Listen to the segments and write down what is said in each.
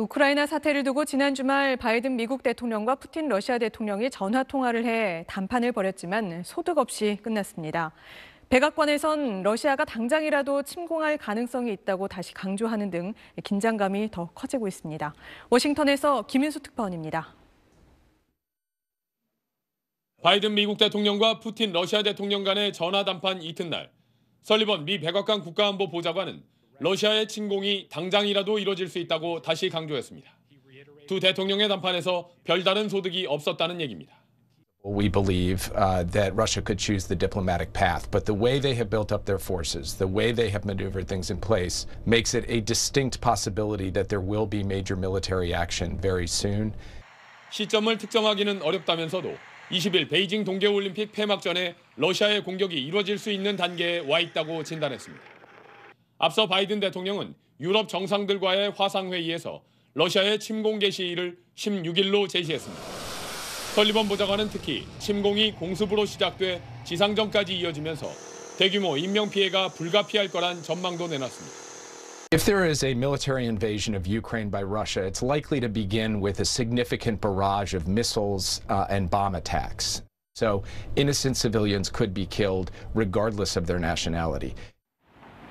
우크라이나 사태를 두고 지난 주말 바이든 미국 대통령과 푸틴 러시아 대통령이 전화 통화를 해 담판을 벌였지만 소득 없이 끝났습니다. 백악관에선 러시아가 당장이라도 침공할 가능성이 있다고 다시 강조하는 등 긴장감이 더 커지고 있습니다. 워싱턴에서 김윤수 특파원입니다. 바이든 미국 대통령과 푸틴 러시아 대통령 간의 전화 담판 이튿날 설리번 미 백악관 국가안보 보좌관은 러시아의 침공이 당장이라도 이뤄질 수 있다고 다시 강조했습니다. 두 대통령의 담판에서 별다른 소득이 없었다는 얘기입니다. We believe uh, that Russia could choose the diplomatic path, but the way they have built up their forces, the way they have maneuvered things in place, makes it a distinct possibility that there will be major military action very soon. 시점을 특정하기는 어렵다면서도 20일 베이징 동계올림픽 폐막 전에 러시아의 공격이 이뤄질 수 있는 단계에 와 있다고 진단했습니다. 앞서 바이든 대통령은 유럽 정상들과의 화상회의에서 러시아의 침공 개시 일을 16일로 제시했습니다. 설리번 보좌관은 특히 침공이 공습으로 시작돼 지상전까지 이어지면서 대규모 인명 피해가 불가피할 거란 전망도 내놨습니다. If there is a military invasion of Ukraine by Russia, it's likely to begin with a significant barrage of missiles uh, and bomb attacks. So innocent civilians could be killed regardless of their nationality.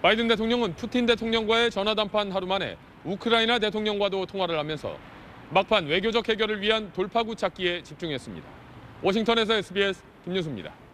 바이든 대통령은 푸틴 대통령과의 전화 담판 하루 만에 우크라이나 대통령과도 통화를 하면서 막판 외교적 해결을 위한 돌파구 찾기에 집중했습니다. 워싱턴에서 SBS 김유수입니다.